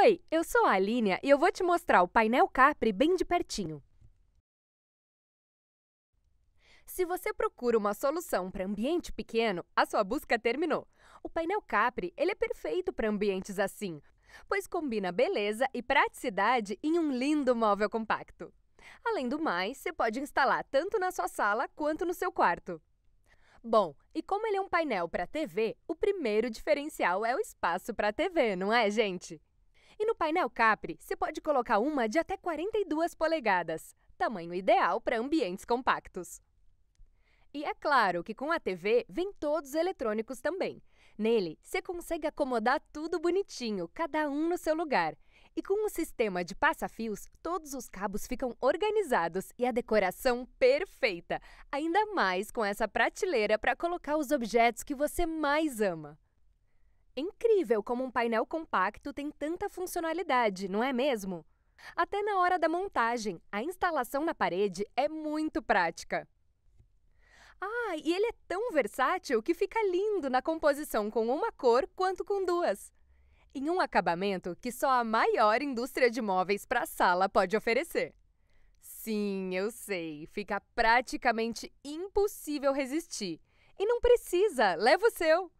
Oi, eu sou a Aline e eu vou te mostrar o painel Capri bem de pertinho. Se você procura uma solução para ambiente pequeno, a sua busca terminou. O painel Capri ele é perfeito para ambientes assim, pois combina beleza e praticidade em um lindo móvel compacto. Além do mais, você pode instalar tanto na sua sala quanto no seu quarto. Bom, e como ele é um painel para TV, o primeiro diferencial é o espaço para TV, não é, gente? E no painel Capri, você pode colocar uma de até 42 polegadas, tamanho ideal para ambientes compactos. E é claro que com a TV vem todos os eletrônicos também. Nele, você consegue acomodar tudo bonitinho, cada um no seu lugar. E com um sistema de passafios, todos os cabos ficam organizados e a decoração perfeita, ainda mais com essa prateleira para colocar os objetos que você mais ama. Incrível como um painel compacto tem tanta funcionalidade, não é mesmo? Até na hora da montagem, a instalação na parede é muito prática. Ah, e ele é tão versátil que fica lindo na composição com uma cor quanto com duas. Em um acabamento que só a maior indústria de móveis para sala pode oferecer. Sim, eu sei, fica praticamente impossível resistir. E não precisa, leva o seu!